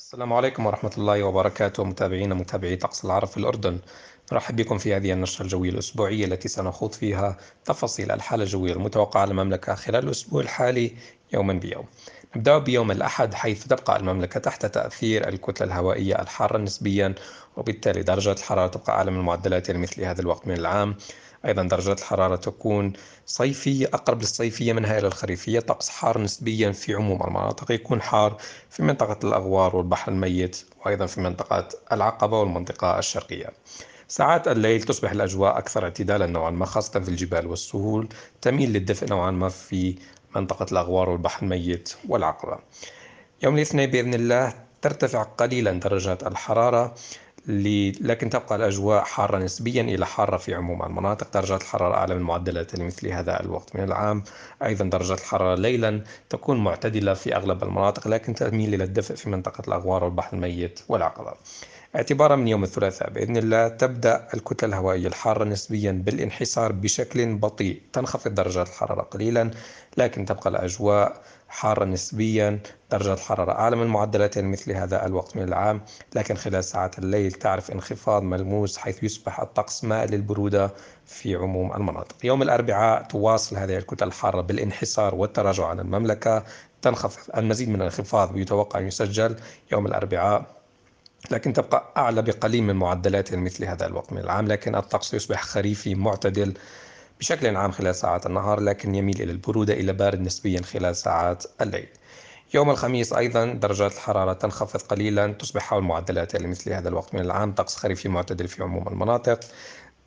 السلام عليكم ورحمة الله وبركاته متابعينا متابعي طقس العرب في الأردن نرحب بكم في هذه النشرة الجوية الأسبوعية التي سنخوض فيها تفاصيل الحالة الجوية المتوقعة للمملكة خلال الأسبوع الحالي يوما بيوم. نبدأ بيوم الأحد حيث تبقى المملكة تحت تأثير الكتلة الهوائية الحارة نسبيا وبالتالي درجة الحرارة تبقى أعلى من المعدلات لمثل هذا الوقت من العام. أيضا درجات الحرارة تكون صيفية أقرب للصيفية منها إلى الخريفية طقس حار نسبيا في عموم المناطق يكون حار في منطقة الأغوار والبحر الميت وأيضا في منطقة العقبة والمنطقة الشرقية ساعات الليل تصبح الأجواء أكثر اعتدالا نوعا ما خاصة في الجبال والسهول تميل للدفء نوعا ما في منطقة الأغوار والبحر الميت والعقبة يوم الاثنين بإذن الله ترتفع قليلا درجات الحرارة لكن تبقى الأجواء حارة نسبيا إلى حارة في عموم المناطق درجات الحرارة أعلى من معدلات لمثل هذا الوقت من العام أيضا درجات الحرارة ليلا تكون معتدلة في أغلب المناطق لكن تميل إلى الدفء في منطقة الأغوار والبحر الميت والعقبة اعتبارا من يوم الثلاثاء بإذن الله تبدأ الكتلة الهوائية الحارة نسبيا بالانحسار بشكل بطيء تنخفض درجات الحرارة قليلا لكن تبقى الأجواء حارة نسبيا درجة الحرارة أعلى من معدلات مثل هذا الوقت من العام لكن خلال ساعات الليل تعرف انخفاض ملموس حيث يصبح الطقس ماء للبرودة في عموم المناطق يوم الأربعاء تواصل هذه الكتل الحارة بالانحسار والتراجع عن المملكة تنخفض المزيد من الانخفاض يتوقع أن يسجل يوم الأربعاء لكن تبقى أعلى بقليل من معدلات مثل هذا الوقت من العام لكن الطقس يصبح خريفي معتدل بشكل عام خلال ساعات النهار لكن يميل إلى البرودة إلى بارد نسبيا خلال ساعات الليل يوم الخميس أيضا درجات الحرارة تنخفض قليلا تصبح حول معدلاتها لمثل هذا الوقت من العام طقس خريفي معتدل في عموم المناطق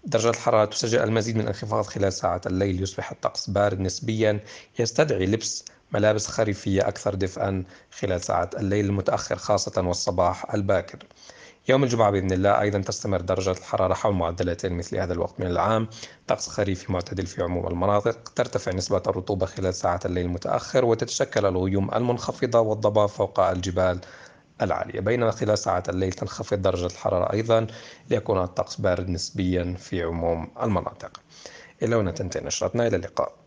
درجات الحرارة تسجل المزيد من الانخفاض خلال ساعات الليل يصبح الطقس بارد نسبيا يستدعي لبس ملابس خريفية أكثر دفئا خلال ساعات الليل المتأخر خاصة والصباح الباكر يوم الجمعة بإذن الله أيضا تستمر درجة الحرارة حول معدلتين مثل هذا الوقت من العام طقس خريفي معتدل في عموم المناطق ترتفع نسبة الرطوبة خلال ساعات الليل المتأخر وتتشكل الغيوم المنخفضة والضباب فوق الجبال العالية بينما خلال ساعات الليل تنخفض درجة الحرارة أيضا ليكون الطقس بارد نسبيا في عموم المناطق إلى هنا تنتهي نشرتنا إلى اللقاء